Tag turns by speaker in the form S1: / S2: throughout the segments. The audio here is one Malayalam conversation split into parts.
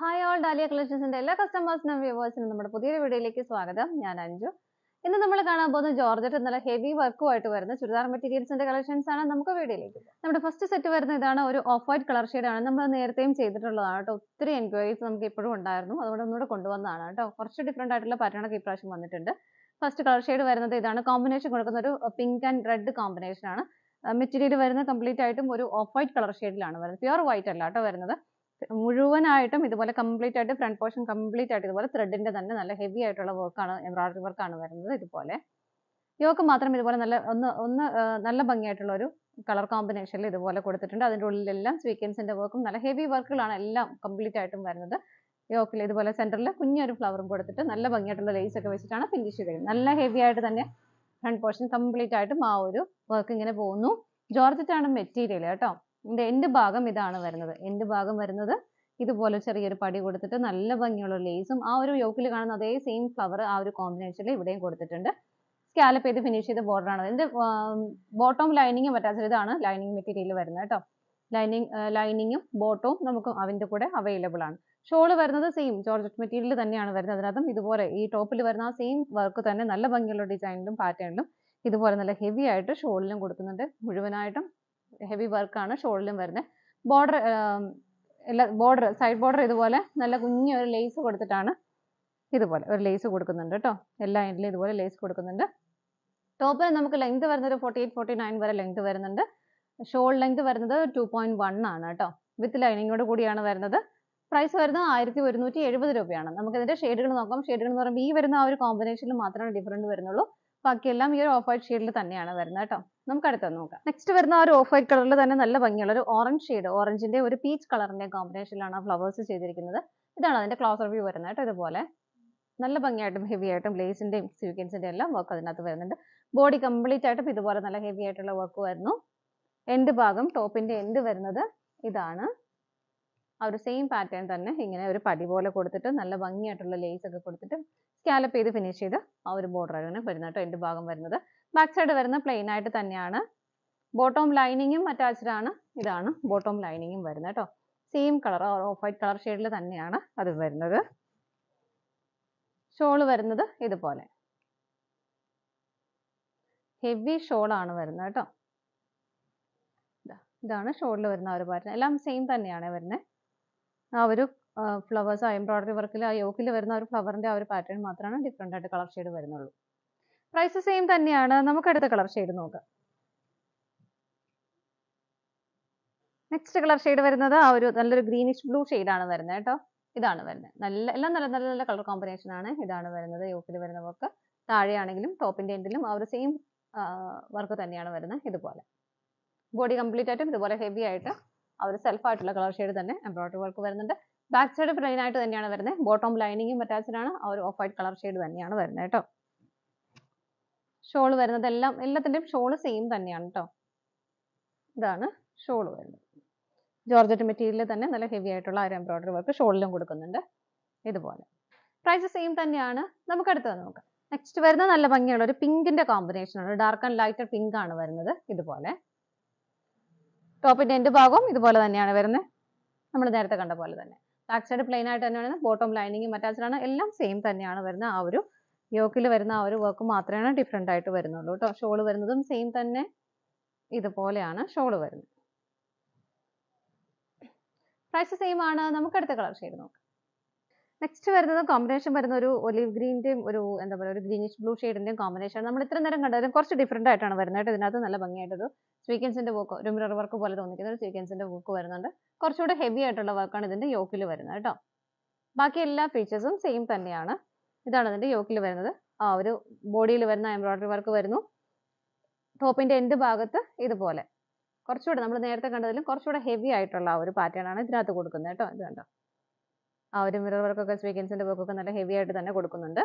S1: ഹായ് ഓൾ ഡാലിയ കളക്ഷൻസിന്റെ എല്ലാ കസ്റ്റമേഴ്സിനും വ്യൂവേഴ്സിനും നമ്മുടെ പുതിയൊരു വീഡിയോയിലേക്ക് സ്വാഗതം ഞാൻ അഞ്ജു ഇന്ന് നമ്മൾ കാണാൻ പോകുന്ന ജോർജറ്റ് നല്ല ഹെവി വർക്കുമായിട്ട് വരുന്ന ചുരിദാർ മെറ്റീരിയൽസിന്റെ കളക്ഷൻസ് ആണ് നമുക്ക് വീഡിയോയിലേക്ക് നമ്മുടെ ഫസ്റ്റ് സെറ്റ് വരുന്ന ഇതാണ് ഒരു ഓഫ് വൈറ്റ് കളർ ഷെയ്ഡാണ് നമ്മൾ നേരത്തെയും ചെയ്തിട്ടുള്ളതാണ് കേട്ടോ ഒത്തിരി എൻക്വയറീസ് നമുക്ക് ഇപ്പോഴും ഉണ്ടായിരുന്നു അതുകൊണ്ട് ഒന്നുകൂടെ കൊണ്ടുവന്നതാണ് കേട്ടോ കുറച്ച് ഡിഫറെൻ്റ് ആയിട്ടുള്ള പാറ്റേണൊക്കെ ഇപ്രാവശ്യം വന്നിട്ടുണ്ട് ഫസ്റ്റ് കളർ ഷെയ്ഡ് വരുന്നത് ഇതാണ് കോമ്പിനേഷൻ കൊടുക്കുന്ന ഒരു പിങ്ക് ആൻഡ് റെഡ് കോമ്പിനേഷൻ ആണ് മെറ്റീരിയൽ വരുന്ന കംപ്ലീറ്റ് ആയിട്ടും ഒരു ഓഫ് വൈറ്റ് കളർ ഷെയ്ഡിലാണ് വരുന്നത് പ്യുവർ വൈറ്റ് അല്ല കേട്ടോ വരുന്നത് മുഴുവനായിട്ടും ഇതുപോലെ കംപ്ലീറ്റ് ആയിട്ട് ഫ്രണ്ട് പോർഷൻ കംപ്ലീറ്റ് ആയിട്ട് ഇതുപോലെ ത്രെഡിന്റെ തന്നെ നല്ല ഹെവി ആയിട്ടുള്ള വർക്കാണ് എംബ്രോയിഡറി വർക്കാണ് വരുന്നത് ഇതുപോലെ യോക്ക് മാത്രം ഇതുപോലെ നല്ല ഒന്ന് ഒന്ന് നല്ല ഭംഗിയായിട്ടുള്ള ഒരു കളർ കോമ്പിനേഷനിൽ ഇതുപോലെ കൊടുത്തിട്ടുണ്ട് അതിൻ്റെ ഉള്ളിലെല്ലാം സ്വീക്വൻസിൻ്റെ വർക്കും നല്ല ഹെവി വർക്കുകളാണ് എല്ലാം കംപ്ലീറ്റ് ആയിട്ടും വരുന്നത് യോക്കിൽ ഇതുപോലെ സെന്ററിൽ കുഞ്ഞൊരു ഫ്ലവറും കൊടുത്തിട്ട് നല്ല ഭംഗിയായിട്ടുള്ള ലേസ് ഒക്കെ വെച്ചിട്ടാണ് ഫിനിഷ് ചെയ്യുന്നത് നല്ല ഹെവി ആയിട്ട് തന്നെ ഫ്രണ്ട് പോർഷൻ കംപ്ലീറ്റ് ആയിട്ടും ആ ഒരു വർക്ക് ഇങ്ങനെ പോകുന്നു ജോർജറ്റാണ് മെറ്റീരിയൽ കേട്ടോ എന്റെ എൻഡ് ഭാഗം ഇതാണ് വരുന്നത് എൻഡ് ഭാഗം വരുന്നത് ഇതുപോലെ ചെറിയൊരു പടി കൊടുത്തിട്ട് നല്ല ഭംഗിയുള്ള ലേസും ആ ഒരു യോക്കിൽ കാണുന്ന അതേ സെയിം ഫ്ലവർ ആ ഒരു കോമ്പിനേഷനിൽ ഇവിടെയും കൊടുത്തിട്ടുണ്ട് സ്കാലപ്പ് ചെയ്ത് ഫിനിഷ് ചെയ്ത ബോർഡർ ആണ് ഇതിന്റെ ബോട്ടം ലൈനിങ്ങും പറ്റാത്ത ഇതാണ് ലൈനിങ് മെറ്റീരിയൽ വരുന്നത് കേട്ടോ ലൈനിങ് ലൈനിങ്ങും ബോട്ടവും നമുക്ക് അതിന്റെ കൂടെ അവൈലബിൾ ആണ് ഷോള് വരുന്നത് സെയിം ജോർജറ്റ് മെറ്റീരിയൽ തന്നെയാണ് വരുന്നത് അതിനകത്തും ഇതുപോലെ ഈ ടോപ്പിൽ വരുന്ന ആ സെയിം വർക്ക് തന്നെ നല്ല ഭംഗിയുള്ള ഡിസൈനിലും പാറ്റേണിലും ഇതുപോലെ നല്ല ഹെവി ആയിട്ട് ഷോളിലും കൊടുക്കുന്നുണ്ട് മുഴുവനായിട്ടും ഹെവി വർക്കാണ് ഷോളിലും വരുന്നത് ബോർഡർ എല്ലാ ബോർഡർ സൈഡ് ബോർഡർ ഇതുപോലെ നല്ല കുഞ്ഞു ഒരു ലേസ് കൊടുത്തിട്ടാണ് ഇതുപോലെ ഒരു ലേസ് കൊടുക്കുന്നുണ്ട് കേട്ടോ എല്ലാ എൻഡിലും ഇതുപോലെ ലേസ് കൊടുക്കുന്നുണ്ട് ടോപ്പിൽ നമുക്ക് ലെങ്ത് വരുന്നത് ഫോർട്ടി എയ്റ്റ് ഫോർട്ടി നയൻ വരെ ലെങ്ത് വരുന്നുണ്ട് ഷോൾ ലെങ്ത് വരുന്നത് ടു പോയിന്റ് വൺ ആണ് കേട്ടോ വിത്ത് ലൈനിങ്ങോട് കൂടിയാണ് വരുന്നത് പ്രൈസ് വരുന്നത് ആയിരത്തി ഒരുന്നൂറ്റി എഴുപത് രൂപയാണ് നമുക്ക് ഇതിന്റെ ഷെയ്ഡുകൾ നോക്കാം ഷെയ്ഡുകൾ എന്ന് പറയുമ്പോൾ ഈ വരുന്ന ആ ഒരു കോമ്പിനേഷനിൽ മാത്രമേ ഡിഫറൻറ്റ് വരുന്നുള്ളൂ ബാക്കിയെല്ലാം ഈ ഒരു ഓഫ് വൈറ്റ് ഷെയ്ഡിൽ തന്നെയാണ് വരുന്നത് കേട്ടോ നമുക്ക് അടുത്തത് നോക്കാം നെക്സ്റ്റ് വരുന്ന ആ ഒരു ഓഫ് വൈറ്റ് കളറിൽ തന്നെ നല്ല ഭംഗിയുള്ള ഒരു ഓറഞ്ച് ഷെയ്ഡ് ഓറഞ്ചിന്റെ ഒരു പീച്ച് കളറിന്റെ കോമ്പിനേഷനിലാണ് ആ ഫ്ലവേഴ്സ് ചെയ്തിരിക്കുന്നത് ഇതാണ് അതിന്റെ ക്ലോസർ വ്യൂ വരുന്നത് കേട്ടോ ഇതുപോലെ നല്ല ഭംഗിയായിട്ടും ഹെവി ആയിട്ടും ലേസിന്റെയും സ്വീക്കൻസിന്റെയും എല്ലാം വർക്ക് അതിനകത്ത് വരുന്നുണ്ട് ബോഡി കംപ്ലീറ്റ് ആയിട്ടും ഇതുപോലെ നല്ല ഹെവി ആയിട്ടുള്ള വർക്ക് വരുന്നു എൻഡ് ഭാഗം ടോപ്പിന്റെ എൻഡ് വരുന്നത് ഇതാണ് ആ ഒരു സെയിം പാറ്റേൺ തന്നെ ഇങ്ങനെ ഒരു പടി പോലെ കൊടുത്തിട്ട് നല്ല ഭംഗിയായിട്ടുള്ള ലേസ് ഒക്കെ കൊടുത്തിട്ട് സ്കാലപ്പ് ചെയ്ത് ഫിനിഷ് ചെയ്ത് ആ ഒരു ബോർഡർ ആണ് വരുന്നത് കേട്ടോ എൻ്റെ ഭാഗം വരുന്നത് ബാക്ക് സൈഡ് വരുന്ന പ്ലെയിൻ ആയിട്ട് തന്നെയാണ് ബോട്ടോം ലൈനിങ്ങും അറ്റാച്ച്ഡ് ആണ് ഇതാണ് ബോട്ടോം ലൈനിങ്ങും വരുന്നത് കേട്ടോ same colour off white colour ഷെയ്ഡിൽ തന്നെയാണ് അത് വരുന്നത് ഷോള് വരുന്നത് ഇതുപോലെ ഹെവി ഷോളാണ് വരുന്നത് കേട്ടോ ഇതാണ് ഷോളിൽ വരുന്ന ഒരു പാറ്റേൺ എല്ലാം സെയിം തന്നെയാണ് വരുന്നത് ആ ഒരു ഫ്ലവേഴ്സ് എംബ്രോയിഡറി വർക്കിൽ ആ യോക്കിൽ വരുന്ന ഒരു ഫ്ലവറിന്റെ ആ ഒരു പാറ്റേൺ മാത്രമാണ് ഡിഫറെൻ്റ് ആയിട്ട് കളർ ഷെയ്ഡ് വരുന്നുള്ളൂ പ്രൈസ് സെയിം തന്നെയാണ് നമുക്ക് അടുത്ത കളർ ഷെയ്ഡ് നോക്കാം നെക്സ്റ്റ് കളർ ഷെയ്ഡ് വരുന്നത് ആ ഒരു നല്ലൊരു ഗ്രീനിഷ് ബ്ലൂ ആണ് വരുന്നത് കേട്ടോ ഇതാണ് വരുന്നത് നല്ല എല്ലാം നല്ല നല്ല നല്ല കളർ കോമ്പിനേഷൻ ആണ് ഇതാണ് വരുന്നത് യോക്കിൽ വരുന്ന വർക്ക് താഴെയാണെങ്കിലും ടോപ്പിന്റെ എൻഡിലും ആ ഒരു സെയിം വർക്ക് തന്നെയാണ് വരുന്നത് ഇതുപോലെ ബോഡി കംപ്ലീറ്റ് ആയിട്ടും ഇതുപോലെ ഹെവി ആയിട്ട് ആ ഒരു സെൽഫ് ആയിട്ടുള്ള കളർ ഷെയ്ഡ് തന്നെ എംബ്രോയിഡറി വർക്ക് വരുന്നുണ്ട് ബാക്ക് സൈഡ് പ്ലെയിൻ ആയിട്ട് തന്നെയാണ് വരുന്നത് ബോട്ടം ലൈനിങ്ങും അറ്റാച്ച്ഡ് ആണ് ആ ഒരു ഓഫ് വൈറ്റ് കളർ ഷെയ്ഡ് തന്നെയാണ് വരുന്നത് കേട്ടോ ഷോൾ വരുന്നത് എല്ലാം എല്ലാത്തിൻ്റെയും ഷോൾ സെയിം തന്നെയാണ് കേട്ടോ ഇതാണ് ഷോൾ വരുന്നത് ജോർജറ്റ് മെറ്റീരിയൽ തന്നെ നല്ല ഹെവി ആയിട്ടുള്ള ആ ഒരു എംബ്രോയിഡറി വർക്ക് ഷോളിലും കൊടുക്കുന്നുണ്ട് ഇതുപോലെ പ്രൈസ് സെയിം തന്നെയാണ് നമുക്ക് അടുത്തത് നോക്കാം നെക്സ്റ്റ് വരുന്നത് നല്ല ഭംഗിയുള്ള ഒരു പിങ്കിന്റെ കോമ്പിനേഷൻ ആണ് ഡാർക്ക് ആൻഡ് ലൈറ്റർ പിങ്ക് ആണ് വരുന്നത് ഇതുപോലെ ടോപ്പിന്റെ എൻഡ് ഭാഗവും ഇതുപോലെ തന്നെയാണ് വരുന്നത് നമ്മൾ നേരത്തെ കണ്ട പോലെ തന്നെ ബാക്ക് സൈഡ് പ്ലെയിൻ ആയിട്ട് തന്നെയാണ് ബോട്ടം ലൈനിങ്ങും അറ്റാച്ച്ഡ് ആണ് എല്ലാം സെയിം തന്നെയാണ് വരുന്നത് ആ ഒരു യോക്കിൽ വരുന്ന ആ ഒരു വർക്ക് മാത്രമാണ് ഡിഫറെൻ്റ് ആയിട്ട് വരുന്നുള്ളൂ കേട്ടോ ഷോൾ വരുന്നതും സെയിം തന്നെ ഇതുപോലെയാണ് ഷോൾ വരുന്നത് പ്രൈസ് സെയിം ആണ് നമുക്ക് അടുത്ത കളർ ഷെയ്ഡ് നോക്കാം നെക്സ്റ്റ് വരുന്നത് കോമ്പിനേഷൻ വരുന്ന ഒരു ഒലിവ് ഗ്രീൻ്റെയും ഒരു എന്താ പറയുക ഒരു ഗ്രീനിഷ് ബ്ലൂ ഷെയ്ഡിൻ്റെയും കോമ്പിനേഷൻ നമ്മൾ ഇത്ര നേരം കണ്ടാലും കുറച്ച് ഡിഫറെൻ്റ് ആയിട്ടാണ് വരുന്നത് ഇതിനകത്ത് നല്ല ഭംഗിയായിട്ടൊരു സ്വീക്കൻസിൻ്റെ വർക്ക് ഒരു മിറർ വർക്ക് പോലെ തോന്നിക്കുന്ന ഒരു സ്വീക്കൻസിൻ്റെ വർക്ക് വരുന്നുണ്ട് കുറച്ചുകൂടെ ഹെവി ആയിട്ടുള്ള വർക്കാണ് ഇതിൻ്റെ യോക്കിൽ വരുന്നത് കേട്ടോ ബാക്കി എല്ലാ ഫീച്ചേഴ്സും സെയിം തന്നെയാണ് ഇതാണ് ഇതിൻ്റെ യോക്കിൽ വരുന്നത് ആ ഒരു ബോഡിയിൽ വരുന്ന എംബ്രോയിഡറി വർക്ക് വരുന്നു ടോപ്പിൻ്റെ എൻഡ് ഭാഗത്ത് ഇതുപോലെ കുറച്ചുകൂടെ നമ്മൾ നേരത്തെ കണ്ടതിലും കുറച്ചുകൂടെ ഹെവി ആയിട്ടുള്ള ഒരു പാറ്റേൺ ആണ് ഇതിനകത്ത് കൊടുക്കുന്നത് കേട്ടോ ഇത് കണ്ടോ ആ ഒരു മിറർ വർക്കൊക്കെ സ്വീക്കൻസിൻ്റെ വർക്കൊക്കെ നല്ല ഹെവി ആയിട്ട് തന്നെ കൊടുക്കുന്നുണ്ട്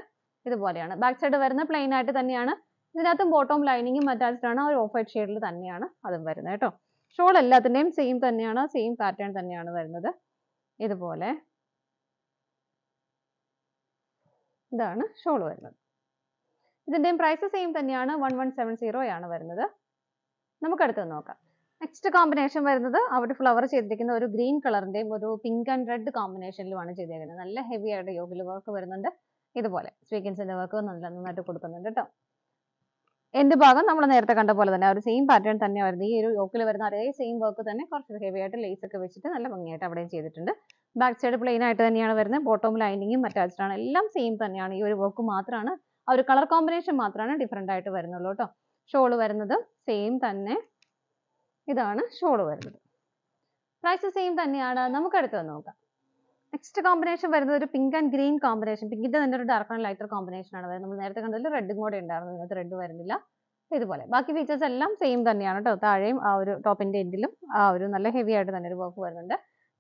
S1: ഇതുപോലെയാണ് ബാക്ക് സൈഡ് വരുന്ന പ്ലെയിൻ ആയിട്ട് തന്നെയാണ് ഇതിനകത്തും ബോട്ടം ലൈനിങ്ങും അറ്റാച്ച്ഡ് ആണ് ഒരു ഓഫ് വൈറ്റ് ഷെയ്ഡിൽ തന്നെയാണ് അതും വരുന്നത് കേട്ടോ ഷോൾ എല്ലാത്തിൻ്റെയും സെയിം തന്നെയാണ് സെയിം പാറ്റേൺ തന്നെയാണ് വരുന്നത് ഇതുപോലെ ഇതാണ് ഷോൾ വരുന്നത് ഇതിൻ്റെയും പ്രൈസ് സെയിം തന്നെയാണ് വൺ വൺ സെവൻ സീറോയാണ് വരുന്നത് നമുക്ക് അടുത്തത് നോക്കാം നെക്സ്റ്റ് കോമ്പിനേഷൻ വരുന്നത് അവിടെ ഫ്ലവർ ചെയ്തിരിക്കുന്ന ഒരു ഗ്രീൻ കളറിന്റെയും ഒരു പിങ്ക് ആൻഡ് റെഡ് കോമ്പിനേഷനിലുമാണ് ചെയ്തേക്കുന്നത് നല്ല ഹെവി ആയിട്ട് യോഗിൽ വർക്ക് വരുന്നുണ്ട് ഇതുപോലെ സ്വീക്കൻസിന്റെ വർക്ക് നല്ല നന്നായിട്ട് കൊടുക്കുന്നുണ്ട് കേട്ടോ എന്റെ ഭാഗം നമ്മൾ നേരത്തെ കണ്ട പോലെ തന്നെ ഒരു സെയിം പാറ്റേൺ തന്നെയായിരുന്നു ഈ ഒരു യോക്കിൽ വരുന്ന അതേ സെയിം വർക്ക് തന്നെ കുറച്ച് ഹെവി ആയിട്ട് ലേസ് ഒക്കെ വെച്ചിട്ട് നല്ല ഭംഗിയായിട്ട് അവിടെയും ചെയ്തിട്ടുണ്ട് ബാക്ക് സൈഡ് പ്ലെയിൻ ആയിട്ട് തന്നെയാണ് വരുന്നത് ബോട്ടം ലൈനിങ്ങും അറ്റാച്ച്ഡ് ആണ് എല്ലാം സെയിം തന്നെയാണ് ഈ ഒരു വർക്ക് മാത്രമാണ് ആ ഒരു കളർ കോമ്പിനേഷൻ മാത്രമാണ് ഡിഫറെൻ്റ് ആയിട്ട് വരുന്നുള്ളൂ കേട്ടോ ഷോൾ വരുന്നത് സെയിം തന്നെ ഇതാണ് ഷോൾ വരുന്നത് പ്രൈസ് സെയിം തന്നെയാണ് നമുക്ക് അടുത്തത് നോക്കാം നെക്സ്റ്റ് കോമ്പിനേഷൻ വരുന്നത് ഒരു പിങ്ക് ആൻഡ് ഗ്രീൻ കോമ്പിനേഷൻ പിങ്കിന്റെ തന്നെ ഒരു ഡാർക്ക് ആൻഡ് ലൈറ്റർ കോമ്പിനേഷൻ ആണ് വരുന്നത് നമ്മൾ നേരത്തെ കണ്ടതിൽ റെഡും കൂടെ ഉണ്ടായിരുന്നു ഇതിനകത്ത് റെഡ് വരുന്നില്ല ഇതുപോലെ ബാക്കി ഫീച്ചേഴ്സ് എല്ലാം സെയിം തന്നെയാണ് കേട്ടോ താഴെയും ആ ഒരു ടോപ്പിന്റെ എൻഡിലും ആ ഒരു നല്ല ഹെവി ആയിട്ട് തന്നെ ഒരു വർക്ക് വരുന്നുണ്ട്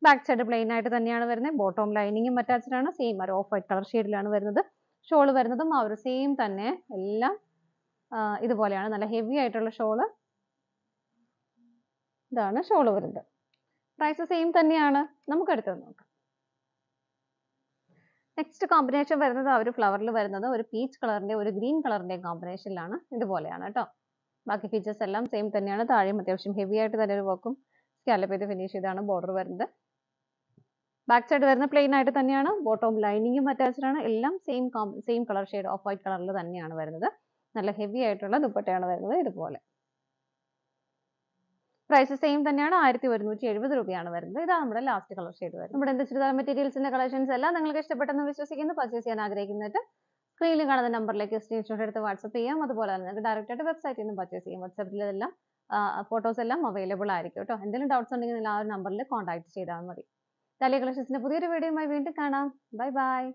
S1: ബാക്ക് സൈഡ് പ്ലെയിൻ ആയിട്ട് തന്നെയാണ് വരുന്നത് ബോട്ടോം ലൈനിങ്ങും അറ്റാച്ച്ഡ് സെയിം ഒരു ഓഫ് വൈറ്റ് കളർ ഷെയ്ഡിലാണ് വരുന്നത് ഷോൾ വരുന്നതും ആ ഒരു സെയിം തന്നെ എല്ലാം ഇതുപോലെയാണ് നല്ല ഹെവി ആയിട്ടുള്ള ഷോള് ഇതാണ് ഷോൾ വരുന്നത് പ്രൈസ് സെയിം തന്നെയാണ് നമുക്ക് അടുത്തത് നോക്കാം നെക്സ്റ്റ് കോമ്പിനേഷൻ വരുന്നത് ആ ഒരു ഫ്ലവറിൽ വരുന്നത് ഒരു പീച്ച് കളറിന്റെ ഒരു ഗ്രീൻ കളറിന്റെ കോമ്പിനേഷനിലാണ് ഇതുപോലെയാണ് കേട്ടോ ബാക്കി ഫീച്ചേഴ്സ് എല്ലാം സെയിം തന്നെയാണ് താഴെയും അത്യാവശ്യം ഹെവി ആയിട്ട് തന്നെ ഒരു വർക്കും സ്കാലപ്പ് ഫിനിഷ് ചെയ്താണ് ബോർഡർ വരുന്നത് ബാക്ക് സൈഡ് വരുന്ന പ്ലെയിൻ ആയിട്ട് തന്നെയാണ് ബോട്ടോം ലൈനിങ്ങും അറ്റാച്ച്ഡ് ആണ് എല്ലാം same same colour shade off white കളറിൽ തന്നെയാണ് വരുന്നത് നല്ല ഹെവി ആയിട്ടുള്ള ദുപ്പട്ടയാണ് വരുന്നത് ഇതുപോലെ പ്രൈസ് സെയിം തന്നെയാണ് ആയിരത്തി ഒരുന്നൂറ്റി എഴുപത് രൂപയാണ് വരുന്നത് ഇതാണ് നമ്മുടെ ലാസ്റ്റ് കളർ ഷെയ്ഡ് വരുന്നത് നമ്മുടെ എന്ത് ചുരിദാർ മെറ്റീരിയൽസിന്റെ കളക്ഷൻസ് എല്ലാം നിങ്ങൾക്ക് ഇഷ്ടപ്പെട്ടെന്ന് വിശ്വസിക്കുന്നു പർച്ചേസ് ചെയ്യാൻ ആഗ്രഹിക്കുന്നിട്ട് സ്ക്രീനിൽ കാണുന്ന നമ്പറിലേക്ക് സ്ക്രീൻഷോട്ട് എടുത്ത് വാട്സപ്പ് ചെയ്യാം അതുപോലെ തന്നെ നിങ്ങൾക്ക് ഡയറക്റ്റ് ആയിട്ട് വെബ്സൈറ്റിൽ നിന്ന് പർച്ചേസ് ചെയ്യാം വാട്സപ്പിലെല്ലാം ഫോട്ടോസ് എല്ലാം അവൈലബിൾ ആയിരിക്കും കേട്ടോ എന്തെങ്കിലും ഡൗട്ട്സ് ഉണ്ടെങ്കിൽ നിങ്ങൾ ആ ഒരു നമ്പറിൽ കോൺടാക്ട് ചെയ്താൽ മതി തലേ കളക്ഷൻസിന്റെ പുതിയൊരു വീഡിയോയുമായി വീണ്ടും കാണാം ബൈ ബൈ